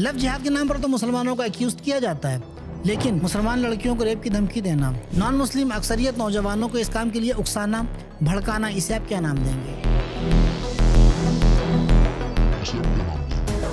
love जिहाद के नाम पर तो मुसलमानों को एक्यूज किया जाता है लेकिन मुसलमान लड़कियों को रेप की धमकी देना नॉन मुस्लिम अक्सरियत नौजवानों को इस काम के लिए उकसाना भड़काना इसे आप क्या नाम देंगे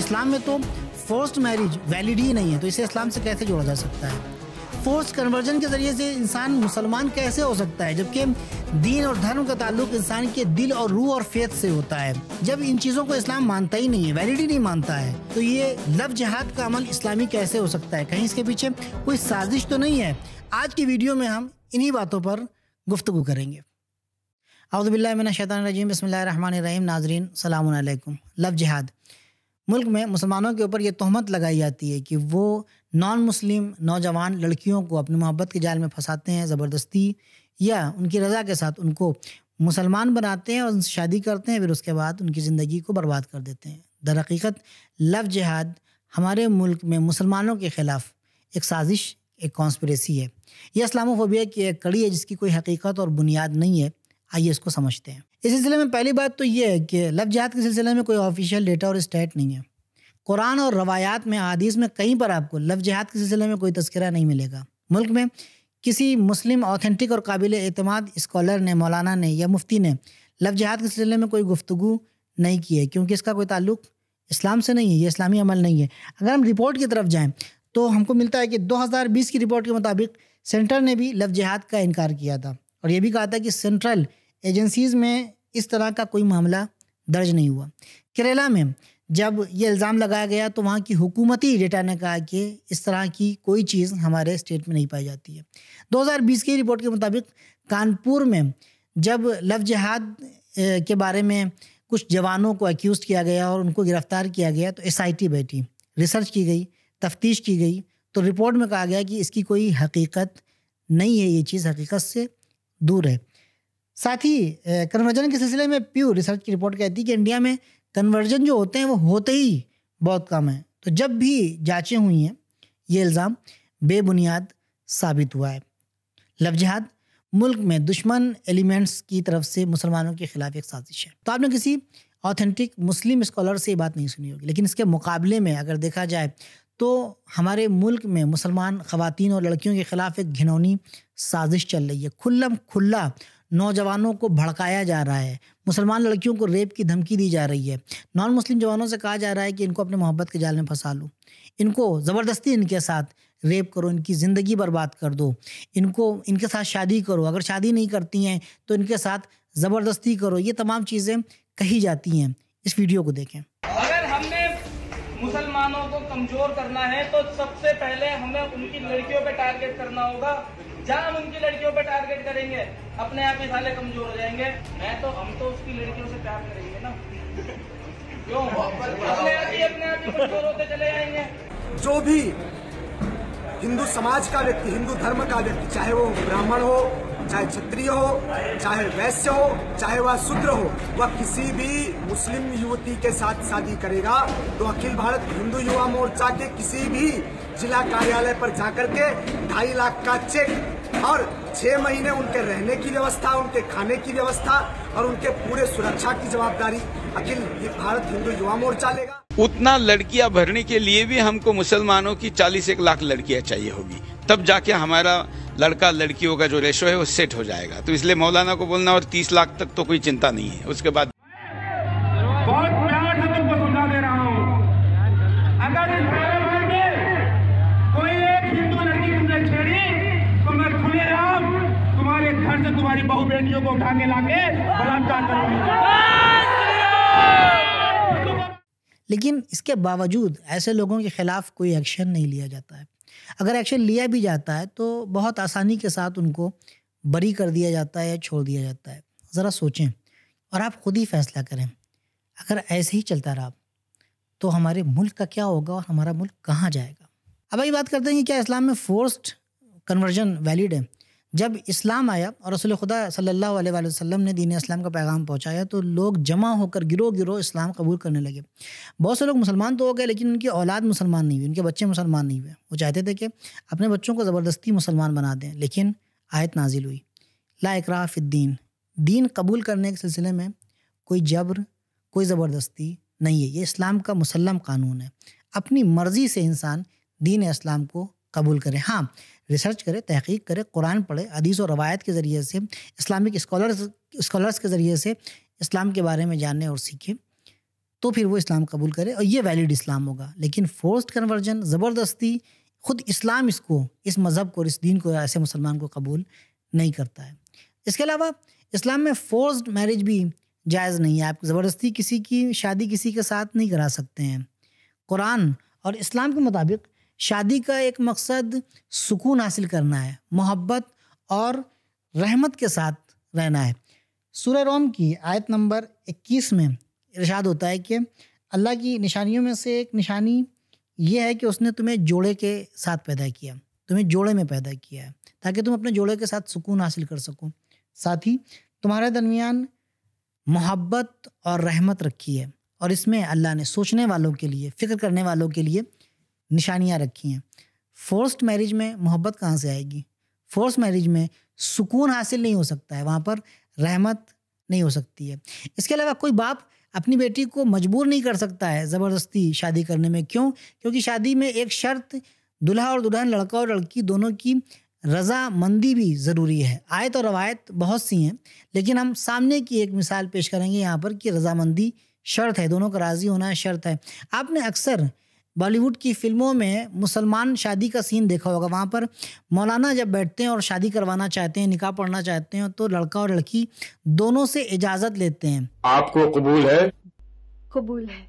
इस्लाम में तो फोर्स्ड मैरिज वैलिड ही नहीं है तो इसे इस्लाम से कैसे जोड़ा जा सकता है फोर्स कन्वर्जन के जरिए से इंसान मुसलमान कैसे हो सकता है जबकि दीन और धर्म का ताल्लुक इंसान के दिल और रूह और फेत से होता है जब इन चीज़ों को इस्लाम मानता ही नहीं है वैलिडी नहीं मानता है तो ये लव जहाद का अमल इस्लामी कैसे हो सकता है कहीं इसके पीछे कोई साजिश तो नहीं है आज की वीडियो में हम इन्हीं बातों पर गुफ्तु करेंगे रजीम बसमीम नाजरीन सलामकुम लव जहाद मुल्क में मुसलमानों के ऊपर ये तहमत लगाई जाती है कि वो नॉन मुस्लिम नौजवान लड़कियों को अपनी मोहब्बत के जाल में फंसाते हैं ज़बरदस्ती या उनकी रज़ा के साथ उनको मुसलमान बनाते हैं और उनसे शादी करते हैं फिर उसके बाद उनकी ज़िंदगी को बर्बाद कर देते हैं दर लव जहाद हमारे मुल्क में मुसलमानों के ख़िलाफ़ एक साजिश एक कॉन्स्परेसी है यह इस्लामोफोबिया की एक कड़ी है जिसकी कोई हकीकत और बुनियाद नहीं है आइए इसको समझते हैं इस सिलसिले में पहली बात तो ये है कि लफ जहाद के सिलसिले में कोई ऑफिशियल डेटा और स्टैट नहीं है कुरान और रवायात में हदीस में कहीं पर आपको लफ जहाद के सिलसिले में कोई तस्करा नहीं मिलेगा मुल्क में किसी मुस्लिम ऑथेंटिक और काबिल अतमाद स्कॉलर ने मौलाना ने या मुफ्ती ने लफ जहाद के सिलसिले में कोई गुफ्तु नहीं की है क्योंकि इसका कोई ताल्लुक इस्लाम से नहीं है ये इस्लामी अमल नहीं है अगर हम रिपोर्ट की तरफ जाएँ तो हमको मिलता है कि 2020 की रिपोर्ट के मुताबिक सेंटर ने भी लफ जहाद का इनकार किया था और ये भी कहा था कि सेंट्रल एजेंसीज़ में इस तरह का कोई मामला दर्ज नहीं हुआ केरला में जब ये इल्ज़ाम लगाया गया तो वहाँ की हुकूमती डेटा ने कहा कि इस तरह की कोई चीज़ हमारे स्टेट में नहीं पाई जाती है 2020 की रिपोर्ट के मुताबिक कानपुर में जब लव जहाद के बारे में कुछ जवानों को एक्यूज़ किया गया और उनको गिरफ्तार किया गया तो एस बैठी रिसर्च की गई तफ्तीश की गई तो रिपोर्ट में कहा गया कि इसकी कोई हकीकत नहीं है ये चीज़ हकीकत से दूर है साथ ही कन्वर्जन के सिलसिले में प्यू रिसर्च की रिपोर्ट कहती है कि इंडिया में कन्वर्जन जो होते हैं वो होते ही बहुत कम है तो जब भी जाँचें हुई हैं ये इल्ज़ाम बेबुनियाद साबित हुआ है जहाद मुल्क में दुश्मन एलिमेंट्स की तरफ से मुसलमानों के खिलाफ एक साजिश है तो आपने किसी ऑथेंटिक मुस्लिम स्कॉलर से ये बात नहीं सुनी होगी लेकिन इसके मुकाबले में अगर देखा जाए तो हमारे मुल्क में मुसलमान ख़वातीन और लड़कियों के ख़िलाफ़ एक घिनौनी साजिश चल रही है खुल्लम खुल्ला नौजवानों को भड़काया जा रहा है मुसलमान लड़कियों को रेप की धमकी दी जा रही है नॉन मुस्लिम जवानों से कहा जा रहा है कि इनको अपने मोहब्बत के जाल में फंसा लो इनको ज़बरदस्ती इनके साथ रेप करो इनकी ज़िंदगी बर्बाद कर दो इनको इनके साथ शादी करो अगर शादी नहीं करती हैं तो इनके साथ ज़बरदस्ती करो ये तमाम चीज़ें कही जाती हैं इस वीडियो को देखें अगर हमने मुसलमानों को कमज़ोर करना है तो सबसे पहले हमें उनकी लड़कियों पर टारगेट करना होगा जहाँ हम उनकी लड़कियों पर टारगेट करेंगे अपने आप ही साले कमजोर हो जाएंगे मैं तो हम तो उसकी लड़कियों से प्यार करेंगे ना क्यों अपने आप ही अपने आप ही कमजोर होते चले जाएंगे जो भी हिंदू समाज का व्यक्ति हिंदू धर्म का व्यक्ति चाहे वो ब्राह्मण हो चाहे क्षत्रिय हो चाहे वैश्य हो चाहे वह शूद्र हो वह किसी भी मुस्लिम युवती के साथ शादी करेगा तो अखिल भारत हिंदू युवा मोर्चा के किसी भी जिला कार्यालय पर जाकर के ढाई लाख का चेक और छह महीने उनके रहने की व्यवस्था उनके खाने की व्यवस्था और उनके पूरे सुरक्षा की जवाबदारी अखिल भारत हिंदू युवा मोर्चा लेगा उतना लड़कियां भरने के लिए भी हमको मुसलमानों की चालीस एक लाख लड़कियां चाहिए होगी तब जाके हमारा लड़का लड़कियों का जो रेशो है वो सेट हो जाएगा तो इसलिए मौलाना को बोलना और तीस लाख तक तो कोई चिंता नहीं है उसके बाद उठाने लाके बलात्कार लेकिन इसके बावजूद ऐसे लोगों के खिलाफ कोई एक्शन नहीं लिया जाता है अगर एक्शन लिया भी जाता है तो बहुत आसानी के साथ उनको बरी कर दिया जाता है या छोड़ दिया जाता है ज़रा सोचें और आप खुद ही फैसला करें अगर ऐसे ही चलता रहा तो हमारे मुल्क का क्या होगा और हमारा मुल्क कहाँ जाएगा अब ये बात करते हैं कि क्या इस्लाम में फोर्स्ड कन्वर्जन वैलिड है जब इस्लाम आया और रसोल खुदा सल्लल्लाहु अलैहि वसल्लम ने दीन इस्लाम का पैगाम पहुंचाया तो लोग जमा होकर गिरो गिरो इस्लाम कबूल करने लगे बहुत से लोग मुसलमान तो हो गए लेकिन उनकी औलाद मुसलमान नहीं हुई उनके बच्चे मुसलमान नहीं हुए वो चाहते थे कि अपने बच्चों को ज़बरदस्ती मुसलमान बना दें लेकिन आयत नाजिल हुई ला इकराफ़द्दीन दीन कबूल करने के सिलसिले में कोई जबर कोई ज़बरदस्ती नहीं है ये इस्लाम का मुसलम कानून है अपनी मर्ज़ी से इंसान दीन इस्लाम को कबूल करें हाँ रिसर्च करे तहकीक करे कुरान पढ़े अदीस और रवायत के ज़रिए से इस्लामिक स्कॉलर्स स्कॉलर्स के ज़रिए से इस्लाम के बारे में जाने और सीखे तो फिर वो इस्लाम कबूल करे और ये वैलिड इस्लाम होगा लेकिन फोर्स्ड कन्वर्जन ज़बरदस्ती खुद इस्लाम इसको इस मज़हब को इस दीन को ऐसे मुसलमान को कबूल नहीं करता है इसके अलावा इस्लाम में फोर्स्ड मैरिज भी जायज़ नहीं है आप ज़बरदस्ती किसी की शादी किसी के साथ नहीं करा सकते हैं कुरान और इस्लाम के मुताबिक शादी का एक मकसद सुकून हासिल करना है मोहब्बत और रहमत के साथ रहना है सूर्य रोम की आयत नंबर 21 में इरशाद होता है कि अल्लाह की निशानियों में से एक निशानी ये है कि उसने तुम्हें जोड़े के साथ पैदा किया तुम्हें जोड़े में पैदा किया है ताकि तुम अपने जोड़े के साथ सुकून हासिल कर सको साथ ही तुम्हारे दरमियान मोहब्बत और रहमत रखी है और इसमें अल्लाह ने सोचने वालों के लिए फ़िक्र करने वालों के लिए निशानियाँ रखी हैं फोर्स्ड मैरिज में मोहब्बत कहाँ से आएगी फोर्स मैरिज में सुकून हासिल नहीं हो सकता है वहाँ पर रहमत नहीं हो सकती है इसके अलावा कोई बाप अपनी बेटी को मजबूर नहीं कर सकता है ज़बरदस्ती शादी करने में क्यों क्योंकि शादी में एक शर्त दुल्हा और दुल्हन लड़का और लड़की दोनों की रजामंदी भी ज़रूरी है आयत और रवायत बहुत सी हैं लेकिन हम सामने की एक मिसाल पेश करेंगे यहाँ पर कि रजामंदी शर्त है दोनों का राज़ी होना शर्त है आपने अक्सर बॉलीवुड की फिल्मों में मुसलमान शादी का सीन देखा होगा वहाँ पर मौलाना जब बैठते हैं और शादी करवाना चाहते हैं निकाह पढ़ना चाहते हैं तो लड़का और लड़की दोनों से इजाज़त लेते हैं आपको कबूल है कबूल है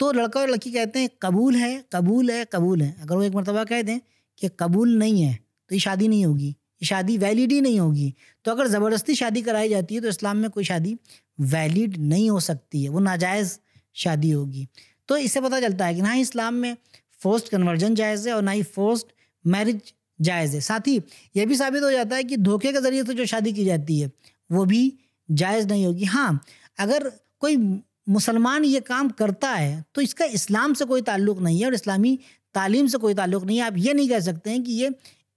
तो लड़का और लड़की कहते हैं कबूल है कबूल है कबूल है अगर वो एक मरतबा कह दें कि कबूल नहीं है तो ये शादी नहीं होगी ये शादी वैलिड ही नहीं होगी तो अगर ज़बरदस्ती शादी कराई जाती है तो इस्लाम में कोई शादी वैलिड नहीं हो सकती है वो नाजायज़ शादी होगी तो इससे पता चलता है कि ना ही इस्लाम में फोर्स्ड कन्वर्जन जायज़ है और ना ही फोर्स्ड मैरिज जायज़ है साथ ही यह भी साबित हो जाता है कि धोखे के ज़रिए से जो शादी की जाती है वो भी जायज़ नहीं होगी हाँ अगर कोई मुसलमान ये काम करता है तो इसका इस्लाम से कोई ताल्लुक नहीं है और इस्लामी तालीम से कोई ताल्लुक नहीं है आप ये नहीं कह सकते हैं कि ये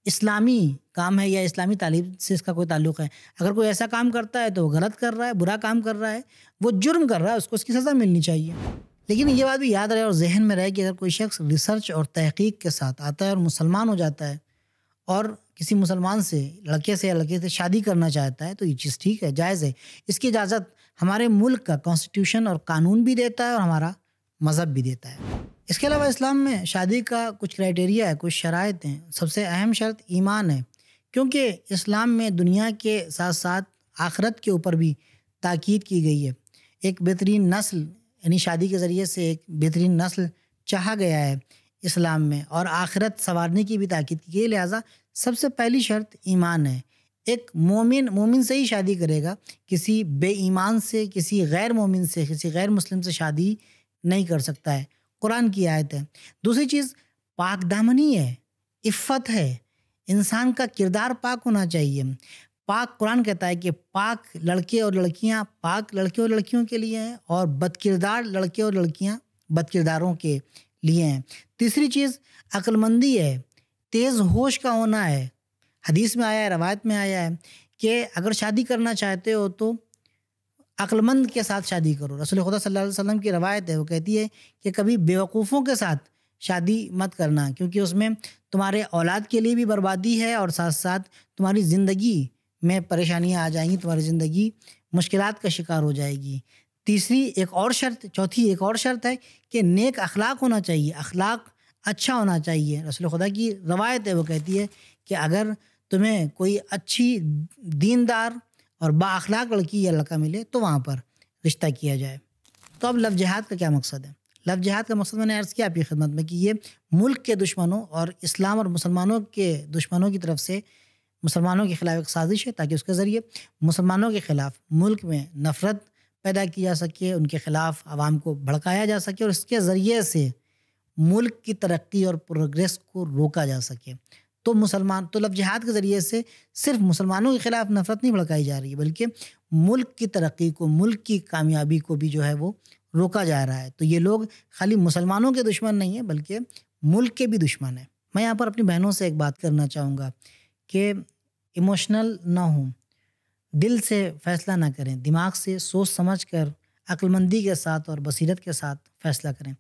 इस्लामी काम है या इस्लामी तालीम से इसका कोई ताल्लुक है अगर कोई ऐसा काम करता है तो वो गलत कर रहा है बुरा काम कर रहा है वो जुर्म कर रहा है उसको उसकी सज़ा मिलनी चाहिए लेकिन ये बात भी याद रहे और जहन में रहे कि अगर कोई शख्स रिसर्च और तहकीक के साथ आता है और मुसलमान हो जाता है और किसी मुसलमान से लड़के से या लड़के से शादी करना चाहता है तो ये चीज़ ठीक है जायज़ है इसकी इजाज़त हमारे मुल्क का कॉन्स्टिट्यूशन और कानून भी देता है और हमारा मज़हब भी देता है इसके अलावा इस्लाम में शादी का कुछ क्राइटेरिया है कुछ शराइत हैं सबसे अहम शर्त ईमान है क्योंकि इस्लाम में दुनिया के साथ साथ आखरत के ऊपर भी ताक़द की गई है एक बेहतरीन नस्ल यानी शादी के ज़रिए से एक बेहतरीन नस्ल चाह गया है इस्लाम में और आखिरत संवारने की भी ताकीद की लिहाजा सबसे पहली शर्त ईमान है एक मोमिन मोमिन से ही शादी करेगा किसी बेईमान से किसी गैर मोमिन से किसी गैर मुस्लिम से शादी नहीं कर सकता है कुरान की आयत है दूसरी चीज़ पाक दामनी है इफ़त है इंसान का किरदार पाक होना चाहिए पाक कुरान कहता है कि पाक लड़के और लड़कियां पाक लड़के और लड़कियों के लिए हैं और बदकिरदार लड़के और लड़कियां बदकिरदारों के लिए हैं तीसरी चीज़ अक्लमंदी है तेज़ होश का होना है हदीस में आया है रवायत में आया है कि अगर शादी करना चाहते हो तो अक्लमंद के साथ शादी करो रसोल खुदा सल्लल्लाहु अलैहि वसल्लम की रवायत है वो कहती है कि कभी बेवकूफ़ों के साथ शादी मत करना क्योंकि उसमें तुम्हारे औलाद के लिए भी बर्बादी है और साथ साथ तुम्हारी ज़िंदगी में परेशानियाँ आ जाएंगी तुम्हारी ज़िंदगी मुश्किल का शिकार हो जाएगी तीसरी एक और शर्त चौथी एक और शर्त है कि नेक अखलाक होना चाहिए अखलाक अच्छा होना चाहिए रसल खुदा की रवायत है वो कहती है कि अगर तुम्हें कोई अच्छी दीनदार और बाखलाक लड़की या लड़का मिले तो वहाँ पर रिश्ता किया जाए तो अब लव जहाद का क्या मकसद है लव जहाद का मकसद मैंने अर्ज़ किया आपकी खिदमत में कि ये मुल्क के दुश्मनों और इस्लाम और मुसलमानों के दुश्मनों की तरफ से मुसलमानों के ख़िलाफ़ एक साजिश है ताकि उसके ज़रिए मुसलमानों के ख़िलाफ़ मुल्क में नफ़रत पैदा की जा सके उनके ख़िलाफ़ आवाम को भड़काया जा सके और इसके ज़रिए से मुल्क की तरक्की और प्रोग्रेस को रोका जा सके तो मुसलमान तो लफ जहाद के ज़रिए से सिर्फ मुसलमानों के ख़िलाफ़ नफ़रत नहीं भड़काई जा रही बल्कि मुल्क की तरक्की को मुल्क की कामयाबी को भी जो है वो रोका जा रहा है तो ये लोग खाली मुसलमानों के दुश्मन नहीं हैं बल्कि मुल्क के भी दुश्मन हैं मैं यहाँ पर अपनी बहनों से एक बात करना चाहूँगा कि इमोशनल ना हों दिल से फैसला ना करें दिमाग से सोच समझ कर अक्लमंदी के साथ और बसीरत के साथ फैसला करें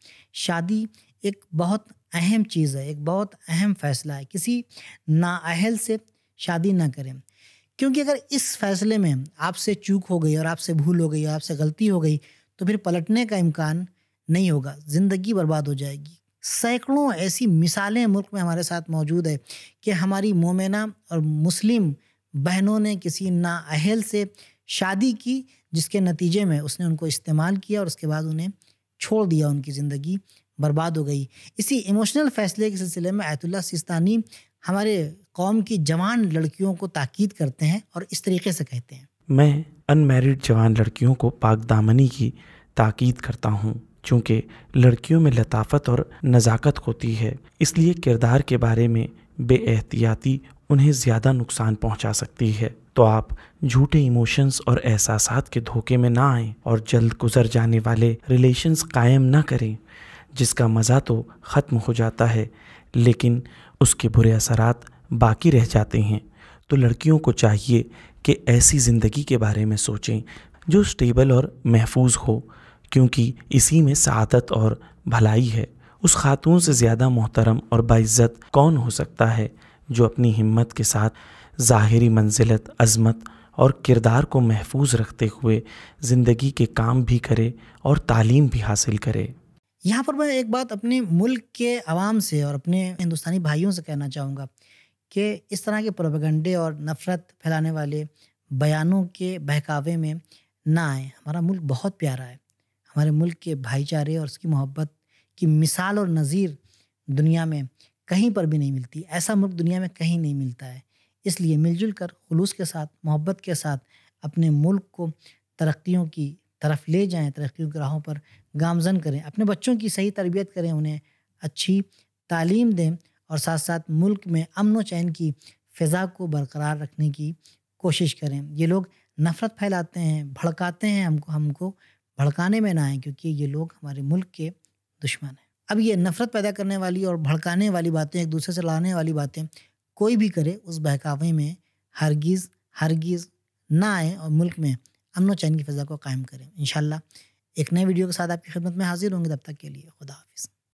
शादी एक बहुत अहम चीज़ है एक बहुत अहम फैसला है किसी नाअहल से शादी ना करें क्योंकि अगर इस फैसले में आपसे चूक हो गई और आपसे भूल हो गई और आपसे गलती हो गई तो फिर पलटने का इम्कान नहीं होगा ज़िंदगी बर्बाद हो जाएगी सैकड़ों ऐसी मिसालें मुल्क में हमारे साथ मौजूद है कि हमारी मोमिना और मुस्लिम बहनों ने किसी नाअहल से शादी की जिसके नतीजे में उसने उनको इस्तेमाल किया और उसके बाद उन्हें छोड़ दिया उनकी ज़िंदगी बर्बाद हो गई इसी इमोशनल फैसले के सिलसिले में आयतुल्ला सिस्तानी हमारे कौम की जवान लड़कियों को ताकीद करते हैं और इस तरीके से कहते हैं मैं अनमेरिड जवान लड़कियों को पाक दामनी की ताकीद करता हूँ चूँकि लड़कियों में लताफत और नज़ाकत होती है इसलिए किरदार के बारे में बेएहतियाती उन्हें ज़्यादा नुकसान पहुंचा सकती है तो आप झूठे इमोशंस और एहसास के धोखे में ना आएं और जल्द गुजर जाने वाले रिलेशंस कायम ना करें जिसका मज़ा तो ख़त्म हो जाता है लेकिन उसके बुरे असरात बाकी रह जाते हैं तो लड़कियों को चाहिए कि ऐसी ज़िंदगी के बारे में सोचें जो स्टेबल और महफूज हो क्योंकि इसी में सदत और भलाई है उस खातून से ज़्यादा मोहतरम और बाइज़्ज़त कौन हो सकता है जो अपनी हिम्मत के साथ ज़ाहरी मंजिलत अज़मत और किरदार को महफूज रखते हुए ज़िंदगी के काम भी करे और तालीम भी हासिल करे यहाँ पर मैं एक बात अपने मुल्क के आवाम से और अपने हिंदुस्तानी भाइयों से कहना चाहूँगा कि इस तरह के प्रोपगंडे और नफ़रत फैलाने वाले बयानों के बहकावे में ना आए हमारा मुल्क बहुत प्यारा है हमारे मुल्क के भाईचारे और उसकी मोहब्बत की मिसाल और नज़ीर दुनिया में कहीं पर भी नहीं मिलती ऐसा मुल्क दुनिया में कहीं नहीं मिलता है इसलिए मिलजुल कर खलूस के साथ मोहब्बत के साथ अपने मुल्क को तरक्कियों की तरफ ले जाएं तरक्की की राहों पर गामजन करें अपने बच्चों की सही तरबियत करें उन्हें अच्छी तालीम दें और साथ साथ मुल्क में अमन व चैन की फ़िज़ा को बरकरार रखने की कोशिश करें ये लोग नफ़रत फैलाते हैं भड़काते हैं हमको हमको भड़काने में ना आए क्योंकि ये लोग हमारे मुल्क के दुश्मन हैं अब ये नफ़रत पैदा करने वाली और भड़काने वाली बातें एक दूसरे से लाने वाली बातें कोई भी करे उस बहकावे में हरगिज़ हरगिज़ ना आए और मुल्क में अमन चैन की फ़ज़ा को कायम करें इन एक नए वीडियो के साथ आपकी खिदमत में हाजिर होंगे तब तक के लिए खुदा हाफिज़